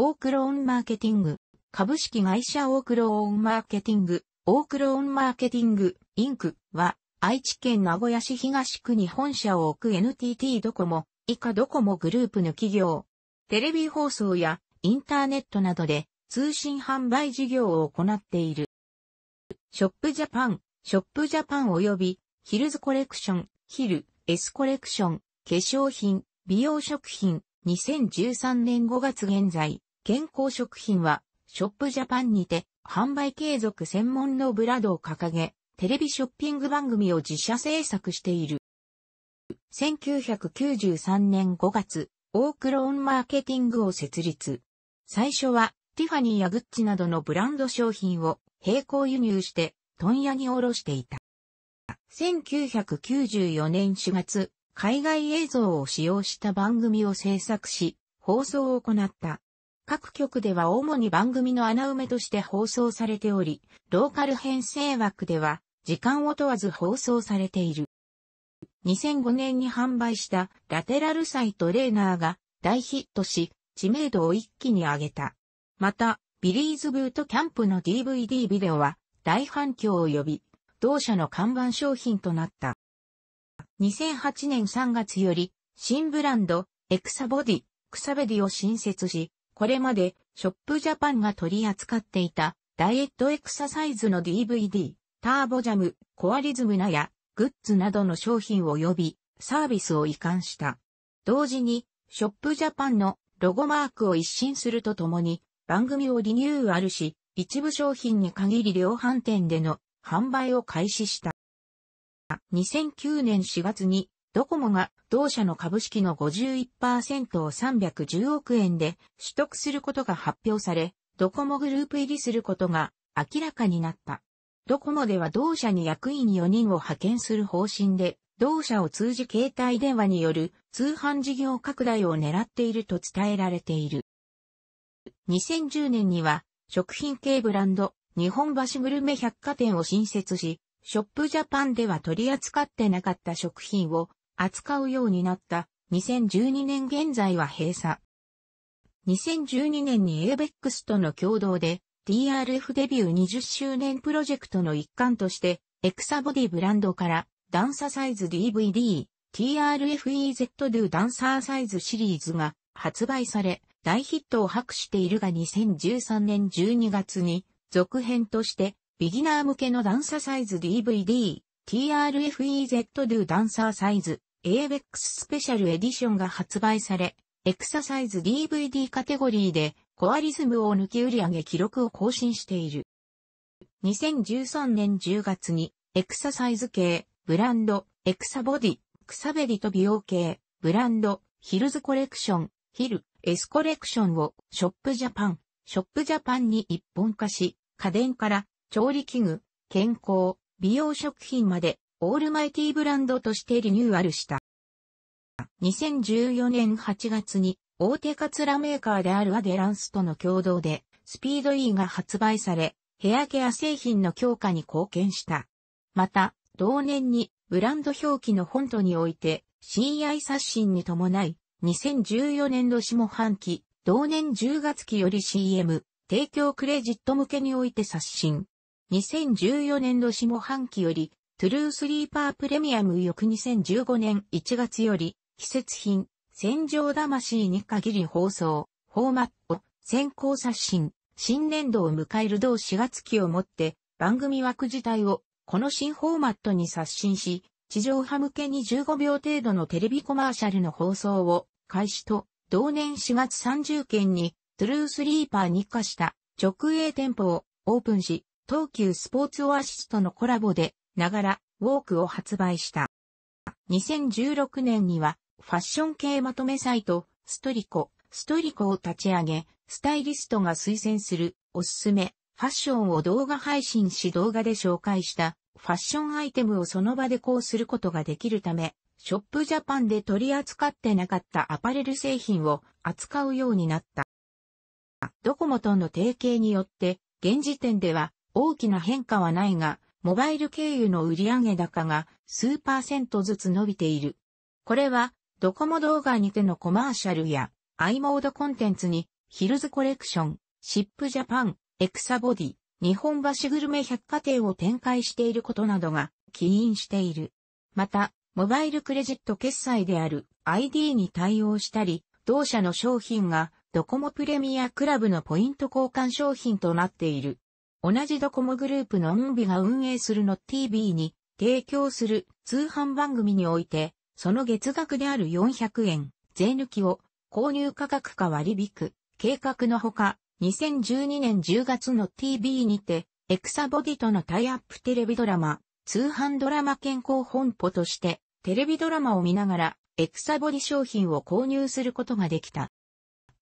オークローンマーケティング、株式会社オークローンマーケティング、オークローンマーケティング、インクは、愛知県名古屋市東区に本社を置く NTT ドコモ、以下ドコモグループの企業。テレビ放送やインターネットなどで通信販売事業を行っている。ショップジャパン、ショップジャパン及びヒルズコレクション、ヒル、S コレクション、化粧品、美容食品、2013年5月現在、健康食品は、ショップジャパンにて、販売継続専門のブランドを掲げ、テレビショッピング番組を自社制作している。1993年5月、オークローンマーケティングを設立。最初は、ティファニーやグッチなどのブランド商品を並行輸入して、問屋に卸していた。1994年4月、海外映像を使用した番組を制作し、放送を行った各局では主に番組の穴埋めとして放送されており、ローカル編成枠では時間を問わず放送されている。2005年に販売したラテラルサイトレーナーが大ヒットし、知名度を一気に上げた。また、ビリーズブートキャンプの DVD ビデオは大反響を呼び、同社の看板商品となった。2008年3月より新ブランドエクサボディ、クサベディを新設し、これまで、ショップジャパンが取り扱っていた、ダイエットエクササイズの DVD、ターボジャム、コアリズムなや、グッズなどの商品を呼び、サービスを移管した。同時に、ショップジャパンのロゴマークを一新するとともに、番組をリニューアルし、一部商品に限り量販店での販売を開始した。2009年4月にドコモが同社の株式の51%を310億円で取得することが発表され、ドコモグループ入りすることが明らかになった。ドコモでは同社に役員4人を派遣する方針で、同社を通じ携帯電話による通販事業拡大を狙っていると伝えられている。2010年には食品系ブランド日本橋グルメ百貨店を新設し、ショップジャパンでは取り扱ってなかった食品を扱うようになった2012年現在は閉鎖。2012年に ABEX との共同で DRF デビュー20周年プロジェクトの一環としてエクサボディブランドからダンササイズ DVD TRFEZ ドゥダンサーサイズシリーズが発売され大ヒットを博しているが2013年12月に続編としてビギナー向けのダンササイズ DVD TRFEZ ドゥダンサーサイズ a ベ e x スペシャルエディションが発売され、エクササイズ DVD カテゴリーでコアリズムを抜き売り上げ記録を更新している。2013年10月にエクササイズ系、ブランド、エクサボディ、クサベリと美容系、ブランド、ヒルズコレクション、ヒル、エスコレクションをショップジャパン、ショップジャパンに一本化し、家電から調理器具、健康、美容食品までオールマイティブランドとしてリニューアルした。2014年8月に大手カツラメーカーであるアデランスとの共同でスピード E が発売され、ヘアケア製品の強化に貢献した。また、同年にブランド表記のフォントにおいて CI 刷新に伴い、2014年度下半期、同年10月期より CM、提供クレジット向けにおいて刷新。2014年度下半期よりトゥルースリーパープレミアム翌2015年1月より、季節品、戦場魂に限り放送、フォーマット、先行刷新、新年度を迎える同4月期をもって、番組枠自体を、この新フォーマットに刷新し、地上波向けに15秒程度のテレビコマーシャルの放送を、開始と、同年4月30件に、トゥルースリーパーに化した、直営店舗を、オープンし、東急スポーツオアシストのコラボで、ながら、ウォークを発売した。2016年には、ファッション系まとめサイト、ストリコ、ストリコを立ち上げ、スタイリストが推薦する、おすすめ、ファッションを動画配信し動画で紹介した、ファッションアイテムをその場でこうすることができるため、ショップジャパンで取り扱ってなかったアパレル製品を扱うようになった。ドコモとの提携によって、現時点では大きな変化はないが、モバイル経由の売上高が数パーセントずつ伸びている。これは、ドコモ動画にてのコマーシャルや、i モードコンテンツに、ヒルズコレクション、シップジャパン、エクサボディ、日本橋グルメ百貨店を展開していることなどが起因している。また、モバイルクレジット決済である ID に対応したり、同社の商品がドコモプレミアクラブのポイント交換商品となっている。同じドコモグループのンビが運営するの TV に提供する通販番組において、その月額である400円、税抜きを購入価格か割引、計画のほか、2012年10月の TV にて、エクサボディとのタイアップテレビドラマ、通販ドラマ健康本舗として、テレビドラマを見ながら、エクサボディ商品を購入することができた。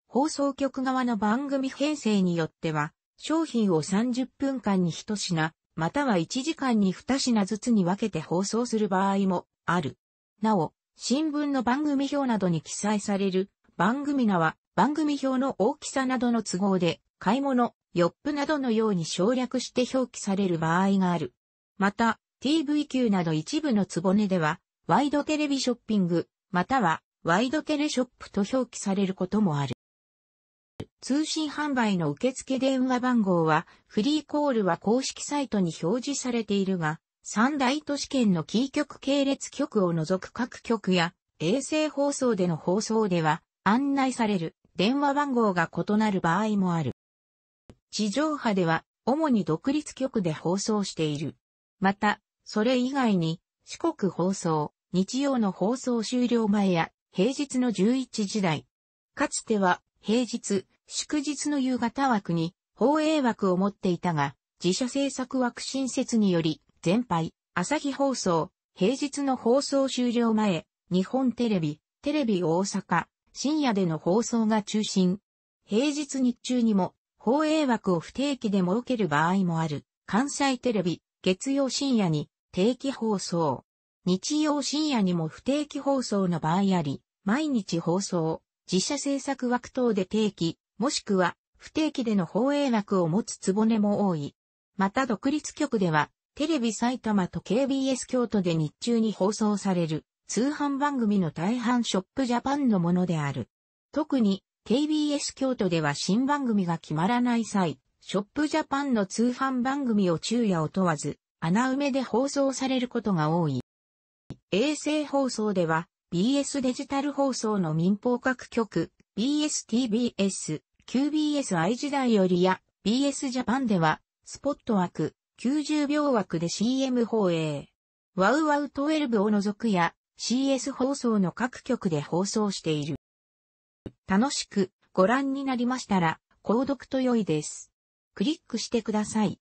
放送局側の番組編成によっては、商品を30分間に1品、または1時間に2品ずつに分けて放送する場合もある。なお、新聞の番組表などに記載される番組名は番組表の大きさなどの都合で買い物、ヨップなどのように省略して表記される場合がある。また、TVQ など一部の壺根では、ワイドテレビショッピング、またはワイドテレショップと表記されることもある。通信販売の受付電話番号は、フリーコールは公式サイトに表示されているが、三大都市圏のキー局系列局を除く各局や、衛星放送での放送では、案内される電話番号が異なる場合もある。地上波では、主に独立局で放送している。また、それ以外に、四国放送、日曜の放送終了前や、平日の11時台。かつては、平日、祝日の夕方枠に、放映枠を持っていたが、自社制作枠新設により、全廃、朝日放送、平日の放送終了前、日本テレビ、テレビ大阪、深夜での放送が中心。平日日中にも、放映枠を不定期で設ける場合もある。関西テレビ、月曜深夜に定期放送。日曜深夜にも不定期放送の場合あり、毎日放送、自社制作枠等で定期、もしくは不定期での放映枠を持つつぼねも多い。また独立局では、テレビ埼玉と KBS 京都で日中に放送される通販番組の大半ショップジャパンのものである。特に KBS 京都では新番組が決まらない際、ショップジャパンの通販番組を昼夜を問わず、穴埋めで放送されることが多い。衛星放送では BS デジタル放送の民放各局 BSTBS、QBSI 時代よりや BS ジャパンでは、スポット枠、90秒枠で CM 放映。ワウワウ12を除くや、CS 放送の各局で放送している。楽しくご覧になりましたら、購読と良いです。クリックしてください。